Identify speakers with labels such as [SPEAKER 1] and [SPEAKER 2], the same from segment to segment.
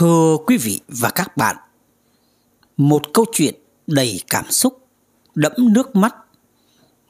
[SPEAKER 1] Thưa quý vị và các bạn, một câu chuyện đầy cảm xúc, đẫm nước mắt,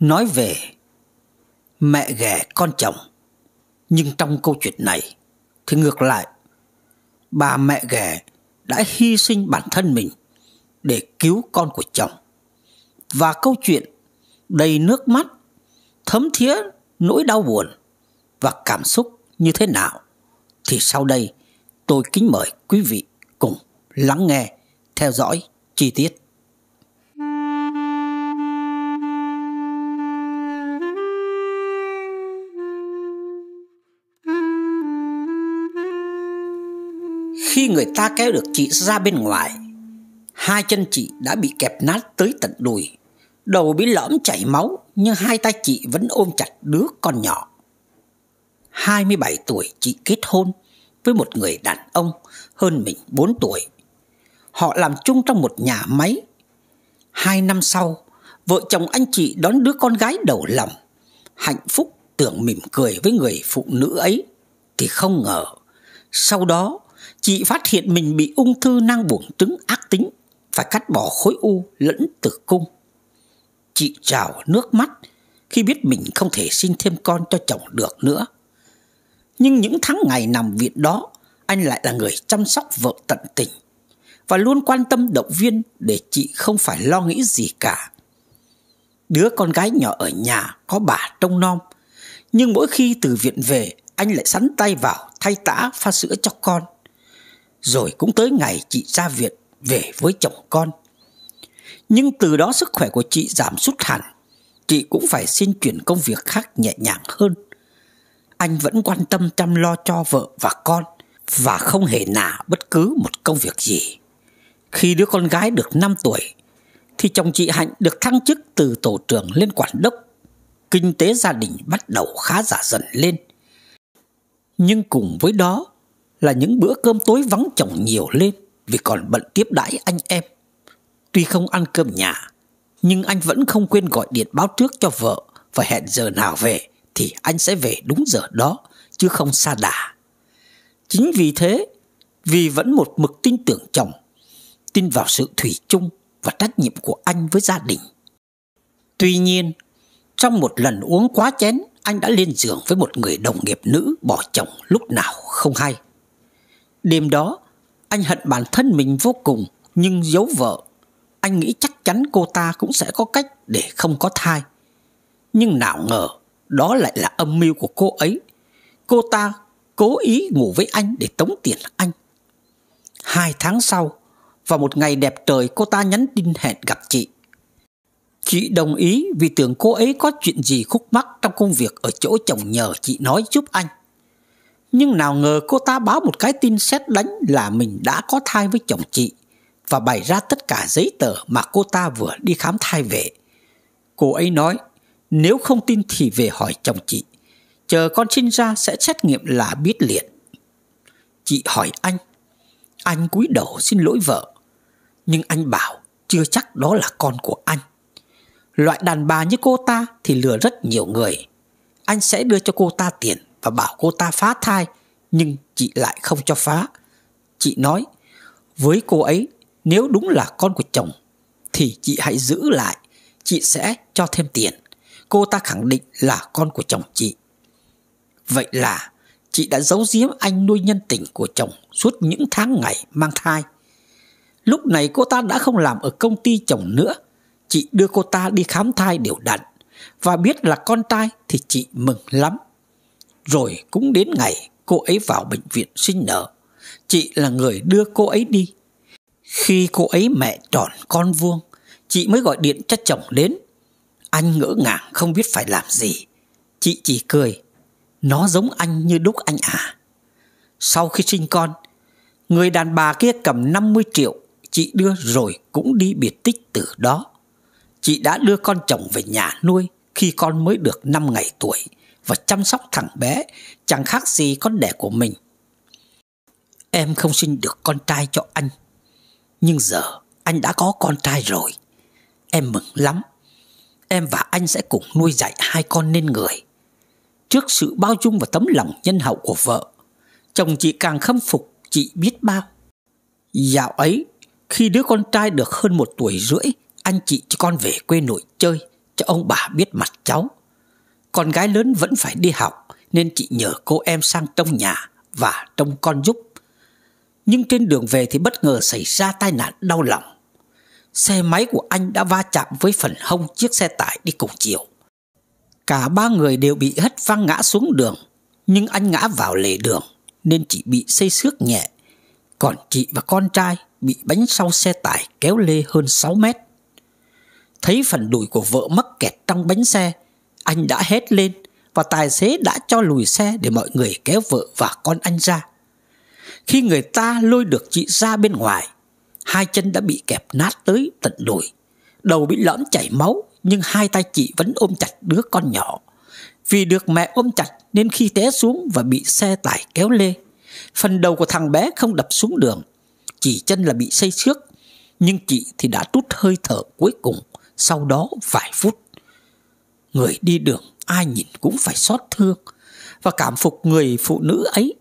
[SPEAKER 1] nói về mẹ ghẻ con chồng. Nhưng trong câu chuyện này thì ngược lại, bà mẹ ghẻ đã hy sinh bản thân mình để cứu con của chồng. Và câu chuyện đầy nước mắt, thấm thía nỗi đau buồn và cảm xúc như thế nào thì sau đây tôi kính mời quý vị cùng lắng nghe, theo dõi chi tiết. Khi người ta kéo được chị ra bên ngoài, hai chân chị đã bị kẹp nát tới tận đùi, đầu bị lõm chảy máu nhưng hai tay chị vẫn ôm chặt đứa con nhỏ. 27 tuổi chị kết hôn, với một người đàn ông hơn mình 4 tuổi. Họ làm chung trong một nhà máy. Hai năm sau, vợ chồng anh chị đón đứa con gái đầu lòng. Hạnh phúc tưởng mỉm cười với người phụ nữ ấy thì không ngờ. Sau đó, chị phát hiện mình bị ung thư nang buồng trứng ác tính, phải cắt bỏ khối u lẫn tử cung. Chị trào nước mắt khi biết mình không thể sinh thêm con cho chồng được nữa. Nhưng những tháng ngày nằm viện đó Anh lại là người chăm sóc vợ tận tình Và luôn quan tâm động viên Để chị không phải lo nghĩ gì cả Đứa con gái nhỏ ở nhà Có bà trông nom Nhưng mỗi khi từ viện về Anh lại sắn tay vào thay tã pha sữa cho con Rồi cũng tới ngày chị ra viện Về với chồng con Nhưng từ đó sức khỏe của chị giảm sút hẳn Chị cũng phải xin chuyển công việc khác nhẹ nhàng hơn anh vẫn quan tâm chăm lo cho vợ và con và không hề nả bất cứ một công việc gì. Khi đứa con gái được 5 tuổi thì chồng chị Hạnh được thăng chức từ tổ trưởng lên quản đốc. Kinh tế gia đình bắt đầu khá giả dần lên. Nhưng cùng với đó là những bữa cơm tối vắng chồng nhiều lên vì còn bận tiếp đãi anh em. Tuy không ăn cơm nhà, nhưng anh vẫn không quên gọi điện báo trước cho vợ và hẹn giờ nào về thì anh sẽ về đúng giờ đó, chứ không xa đà. Chính vì thế, vì vẫn một mực tin tưởng chồng, tin vào sự thủy chung và trách nhiệm của anh với gia đình. Tuy nhiên, trong một lần uống quá chén, anh đã lên giường với một người đồng nghiệp nữ bỏ chồng lúc nào không hay. Đêm đó, anh hận bản thân mình vô cùng nhưng giấu vợ. Anh nghĩ chắc chắn cô ta cũng sẽ có cách để không có thai. Nhưng nào ngờ, đó lại là âm mưu của cô ấy. Cô ta cố ý ngủ với anh để tống tiền anh. Hai tháng sau, vào một ngày đẹp trời cô ta nhắn tin hẹn gặp chị. Chị đồng ý vì tưởng cô ấy có chuyện gì khúc mắc trong công việc ở chỗ chồng nhờ chị nói giúp anh. Nhưng nào ngờ cô ta báo một cái tin xét đánh là mình đã có thai với chồng chị và bày ra tất cả giấy tờ mà cô ta vừa đi khám thai về. Cô ấy nói nếu không tin thì về hỏi chồng chị Chờ con sinh ra sẽ xét nghiệm là biết liền Chị hỏi anh Anh cúi đầu xin lỗi vợ Nhưng anh bảo chưa chắc đó là con của anh Loại đàn bà như cô ta thì lừa rất nhiều người Anh sẽ đưa cho cô ta tiền và bảo cô ta phá thai Nhưng chị lại không cho phá Chị nói Với cô ấy nếu đúng là con của chồng Thì chị hãy giữ lại Chị sẽ cho thêm tiền cô ta khẳng định là con của chồng chị. Vậy là chị đã giấu giếm anh nuôi nhân tình của chồng suốt những tháng ngày mang thai. Lúc này cô ta đã không làm ở công ty chồng nữa. Chị đưa cô ta đi khám thai đều đặn và biết là con trai thì chị mừng lắm. Rồi cũng đến ngày cô ấy vào bệnh viện sinh nở. Chị là người đưa cô ấy đi. Khi cô ấy mẹ tròn con vuông, chị mới gọi điện cho chồng đến anh ngỡ ngàng không biết phải làm gì Chị chỉ cười Nó giống anh như đúc anh à Sau khi sinh con Người đàn bà kia cầm 50 triệu Chị đưa rồi cũng đi biệt tích từ đó Chị đã đưa con chồng về nhà nuôi Khi con mới được 5 ngày tuổi Và chăm sóc thằng bé Chẳng khác gì con đẻ của mình Em không sinh được con trai cho anh Nhưng giờ anh đã có con trai rồi Em mừng lắm em và anh sẽ cùng nuôi dạy hai con nên người. Trước sự bao dung và tấm lòng nhân hậu của vợ, chồng chị càng khâm phục chị biết bao. Dạo ấy, khi đứa con trai được hơn một tuổi rưỡi, anh chị cho con về quê nội chơi, cho ông bà biết mặt cháu. Con gái lớn vẫn phải đi học, nên chị nhờ cô em sang trong nhà và trông con giúp. Nhưng trên đường về thì bất ngờ xảy ra tai nạn đau lòng xe máy của anh đã va chạm với phần hông chiếc xe tải đi cùng chiều. Cả ba người đều bị hất văng ngã xuống đường, nhưng anh ngã vào lề đường nên chỉ bị xây xước nhẹ. Còn chị và con trai bị bánh sau xe tải kéo lê hơn 6 mét. Thấy phần đùi của vợ mắc kẹt trong bánh xe, anh đã hét lên và tài xế đã cho lùi xe để mọi người kéo vợ và con anh ra. Khi người ta lôi được chị ra bên ngoài, hai chân đã bị kẹp nát tới tận đùi. Đầu bị lõm chảy máu, nhưng hai tay chị vẫn ôm chặt đứa con nhỏ. Vì được mẹ ôm chặt nên khi té xuống và bị xe tải kéo lê, phần đầu của thằng bé không đập xuống đường, chỉ chân là bị xây xước, nhưng chị thì đã tút hơi thở cuối cùng, sau đó vài phút. Người đi đường ai nhìn cũng phải xót thương và cảm phục người phụ nữ ấy.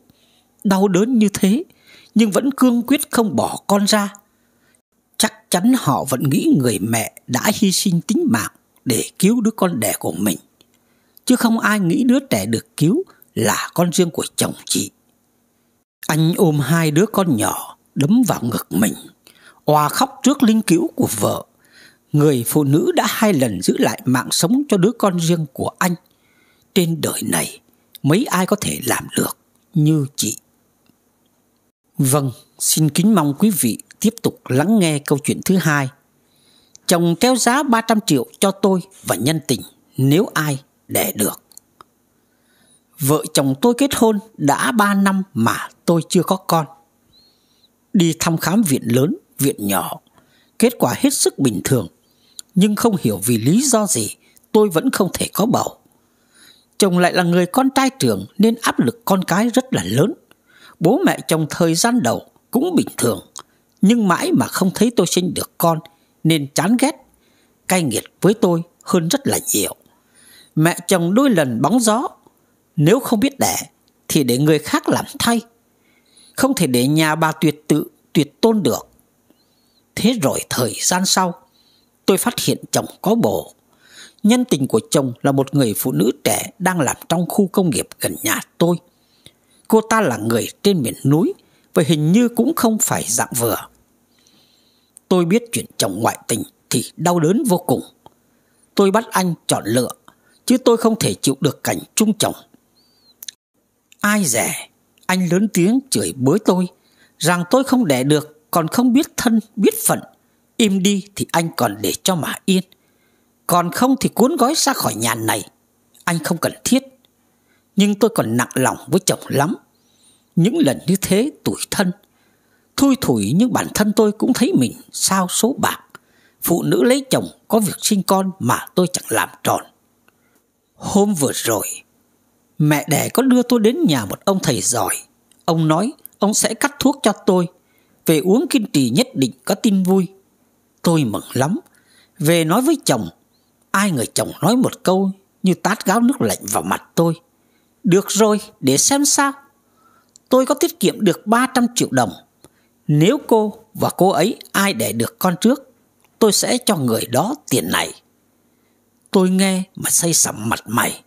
[SPEAKER 1] Đau đớn như thế, nhưng vẫn cương quyết không bỏ con ra chắn họ vẫn nghĩ người mẹ đã hy sinh tính mạng để cứu đứa con đẻ của mình. Chứ không ai nghĩ đứa trẻ được cứu là con riêng của chồng chị. Anh ôm hai đứa con nhỏ đấm vào ngực mình, oà khóc trước linh cứu của vợ. Người phụ nữ đã hai lần giữ lại mạng sống cho đứa con riêng của anh. Trên đời này, mấy ai có thể làm được như chị. Vâng, xin kính mong quý vị tiếp tục lắng nghe câu chuyện thứ hai. Chồng kéo giá 300 triệu cho tôi và nhân tình nếu ai để được. Vợ chồng tôi kết hôn đã 3 năm mà tôi chưa có con. Đi thăm khám viện lớn, viện nhỏ, kết quả hết sức bình thường, nhưng không hiểu vì lý do gì tôi vẫn không thể có bầu. Chồng lại là người con trai trưởng nên áp lực con cái rất là lớn Bố mẹ trong thời gian đầu cũng bình thường, nhưng mãi mà không thấy tôi sinh được con nên chán ghét, cay nghiệt với tôi hơn rất là nhiều. Mẹ chồng đôi lần bóng gió, nếu không biết đẻ thì để người khác làm thay. Không thể để nhà bà tuyệt tự, tuyệt tôn được. Thế rồi thời gian sau, tôi phát hiện chồng có bồ. Nhân tình của chồng là một người phụ nữ trẻ đang làm trong khu công nghiệp gần nhà tôi cô ta là người trên miền núi và hình như cũng không phải dạng vừa Tôi biết chuyện chồng ngoại tình Thì đau đớn vô cùng Tôi bắt anh chọn lựa Chứ tôi không thể chịu được cảnh chung chồng Ai rẻ Anh lớn tiếng chửi bới tôi Rằng tôi không đẻ được Còn không biết thân biết phận Im đi thì anh còn để cho mà yên Còn không thì cuốn gói ra khỏi nhà này Anh không cần thiết nhưng tôi còn nặng lòng với chồng lắm. Những lần như thế tuổi thân, thui thủi nhưng bản thân tôi cũng thấy mình sao số bạc. Phụ nữ lấy chồng có việc sinh con mà tôi chẳng làm tròn. Hôm vừa rồi, mẹ đẻ có đưa tôi đến nhà một ông thầy giỏi. Ông nói ông sẽ cắt thuốc cho tôi. Về uống kiên trì nhất định có tin vui. Tôi mừng lắm. Về nói với chồng, ai người chồng nói một câu như tát gáo nước lạnh vào mặt tôi. Được rồi, để xem sao. Tôi có tiết kiệm được 300 triệu đồng. Nếu cô và cô ấy ai để được con trước, tôi sẽ cho người đó tiền này. Tôi nghe mà say sẩm mặt mày.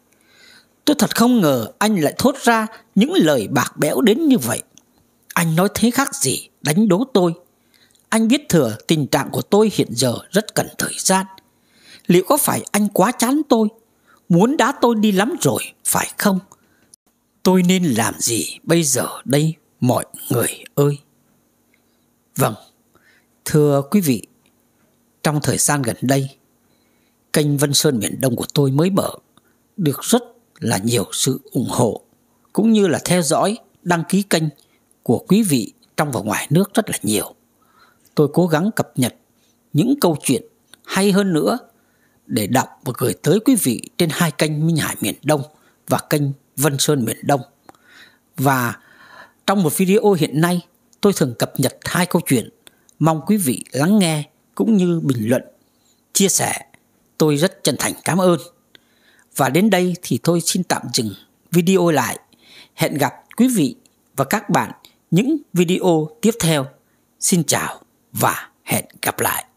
[SPEAKER 1] Tôi thật không ngờ anh lại thốt ra những lời bạc bẽo đến như vậy. Anh nói thế khác gì đánh đố tôi. Anh biết thừa tình trạng của tôi hiện giờ rất cần thời gian. Liệu có phải anh quá chán tôi, muốn đá tôi đi lắm rồi, phải không? tôi nên làm gì bây giờ đây mọi người ơi? Vâng, thưa quý vị, trong thời gian gần đây, kênh Vân Sơn Miền Đông của tôi mới mở được rất là nhiều sự ủng hộ cũng như là theo dõi, đăng ký kênh của quý vị trong và ngoài nước rất là nhiều. Tôi cố gắng cập nhật những câu chuyện hay hơn nữa để đọc và gửi tới quý vị trên hai kênh Minh Hải Miền Đông và kênh Vân Sơn miền Đông. Và trong một video hiện nay, tôi thường cập nhật hai câu chuyện. Mong quý vị lắng nghe cũng như bình luận, chia sẻ. Tôi rất chân thành cảm ơn. Và đến đây thì tôi xin tạm dừng video lại. Hẹn gặp quý vị và các bạn những video tiếp theo. Xin chào và hẹn gặp lại.